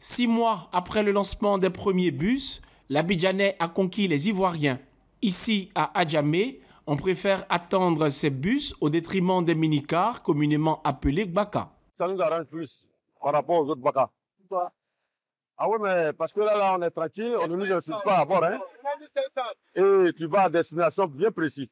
Six mois après le lancement des premiers bus, l'Abidjanais a conquis les Ivoiriens. Ici, à Adjamé, on préfère attendre ces bus au détriment des minicars communément appelés Baka. Ça nous arrange plus par rapport aux autres Baka. ah oui, mais parce que là, on est tranquille, on ne nous insulte pas à bord. Hein. Et tu vas à destination bien précise.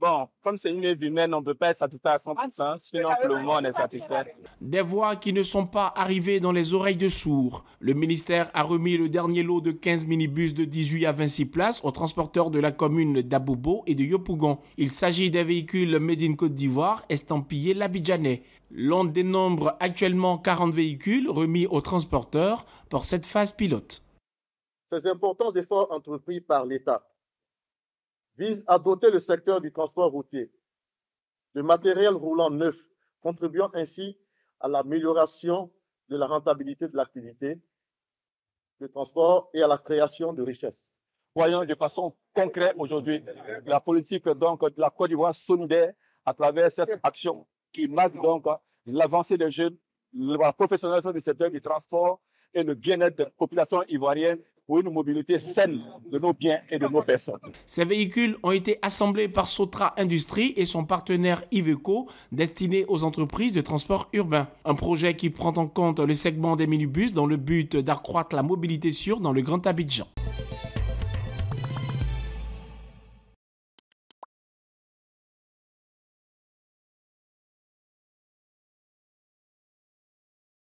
Bon, comme c'est une vie humaine, on ne peut pas être satisfait à 100%, ah, sinon le monde est satisfait. Des voix qui ne sont pas arrivées dans les oreilles de sourds. Le ministère a remis le dernier lot de 15 minibus de 18 à 26 places aux transporteurs de la commune d'Aboubo et de Yopougon. Il s'agit des véhicules Made in Côte d'Ivoire estampillés L'Abidjanais. L'on dénombre actuellement 40 véhicules remis aux transporteurs pour cette phase pilote. Ces importants efforts entrepris par l'État vise à doter le secteur du transport routier de matériel roulant neuf, contribuant ainsi à l'amélioration de la rentabilité de l'activité de transport et à la création de richesses. Voyons de façon concrète aujourd'hui la politique donc, de la Côte d'Ivoire solidaire à travers cette action qui marque donc l'avancée des jeunes, la professionnalisation du secteur du transport et le bien-être de la population ivoirienne pour une mobilité saine de nos biens et de nos personnes. Ces véhicules ont été assemblés par Sotra Industrie et son partenaire Iveco, destinés aux entreprises de transport urbain. Un projet qui prend en compte le segment des minibus dans le but d'accroître la mobilité sûre dans le Grand Abidjan.